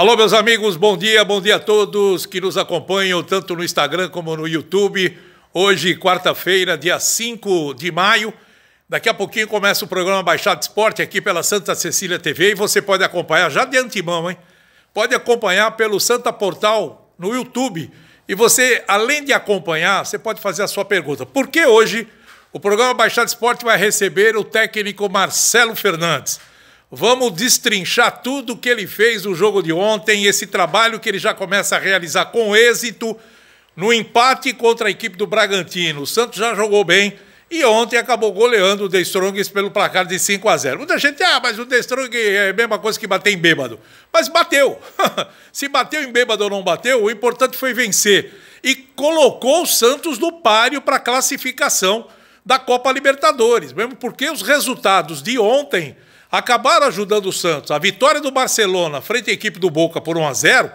Alô, meus amigos, bom dia, bom dia a todos que nos acompanham tanto no Instagram como no YouTube. Hoje, quarta-feira, dia 5 de maio. Daqui a pouquinho começa o programa Baixada Esporte aqui pela Santa Cecília TV e você pode acompanhar já de antemão, hein? Pode acompanhar pelo Santa Portal no YouTube. E você, além de acompanhar, você pode fazer a sua pergunta. Por que hoje o programa Baixada Esporte vai receber o técnico Marcelo Fernandes? Vamos destrinchar tudo que ele fez no jogo de ontem, esse trabalho que ele já começa a realizar com êxito no empate contra a equipe do Bragantino. O Santos já jogou bem e ontem acabou goleando o The Strongest pelo placar de 5 a 0. Muita gente, ah, mas o The Strong é a mesma coisa que bater em bêbado. Mas bateu. Se bateu em bêbado ou não bateu, o importante foi vencer. E colocou o Santos no páreo para a classificação da Copa Libertadores, mesmo porque os resultados de ontem acabaram ajudando o Santos. A vitória do Barcelona frente à equipe do Boca por 1 a 0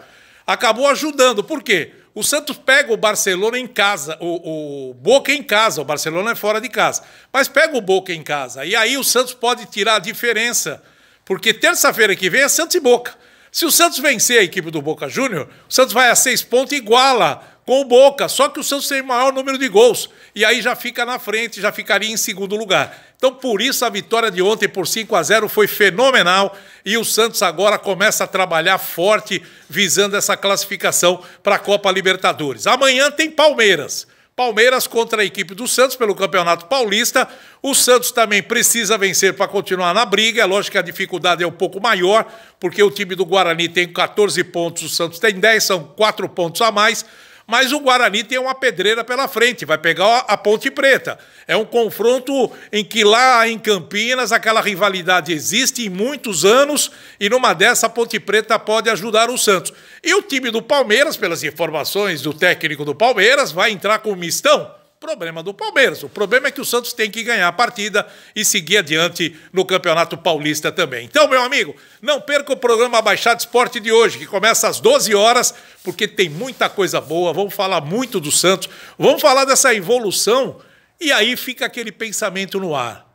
acabou ajudando. Por quê? O Santos pega o Barcelona em casa, o, o, Boca em casa, o Barcelona é fora de casa, mas pega o Boca em casa. E aí o Santos pode tirar a diferença, porque terça-feira que vem é Santos e Boca. Se o Santos vencer a equipe do Boca Júnior, o Santos vai a seis pontos e iguala com o Boca, só que o Santos tem maior número de gols. E aí já fica na frente, já ficaria em segundo lugar. Então, por isso, a vitória de ontem por 5 a 0 foi fenomenal e o Santos agora começa a trabalhar forte visando essa classificação para a Copa Libertadores. Amanhã tem Palmeiras. Palmeiras contra a equipe do Santos pelo Campeonato Paulista. O Santos também precisa vencer para continuar na briga. É lógico que a dificuldade é um pouco maior, porque o time do Guarani tem 14 pontos, o Santos tem 10, são 4 pontos a mais. Mas o Guarani tem uma pedreira pela frente, vai pegar a Ponte Preta. É um confronto em que lá em Campinas aquela rivalidade existe em muitos anos e numa dessa a Ponte Preta pode ajudar o Santos. E o time do Palmeiras, pelas informações do técnico do Palmeiras, vai entrar com o mistão problema do Palmeiras. O problema é que o Santos tem que ganhar a partida e seguir adiante no Campeonato Paulista também. Então, meu amigo, não perca o programa Baixada Esporte de hoje, que começa às 12 horas, porque tem muita coisa boa. Vamos falar muito do Santos, vamos falar dessa evolução e aí fica aquele pensamento no ar.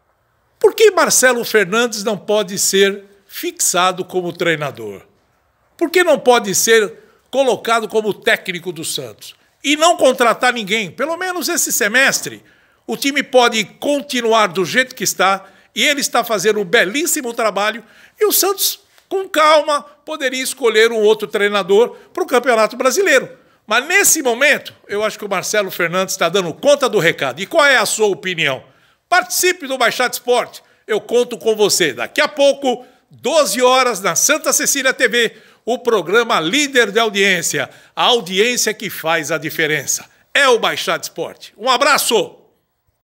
Por que Marcelo Fernandes não pode ser fixado como treinador? Por que não pode ser colocado como técnico do Santos? e não contratar ninguém. Pelo menos esse semestre, o time pode continuar do jeito que está e ele está fazendo um belíssimo trabalho. E o Santos, com calma, poderia escolher um outro treinador para o Campeonato Brasileiro. Mas nesse momento, eu acho que o Marcelo Fernandes está dando conta do recado. E qual é a sua opinião? Participe do Baixada Esporte. Eu conto com você daqui a pouco, 12 horas, na Santa Cecília TV o programa líder de audiência, a audiência que faz a diferença. É o Baixada Esporte. Um abraço!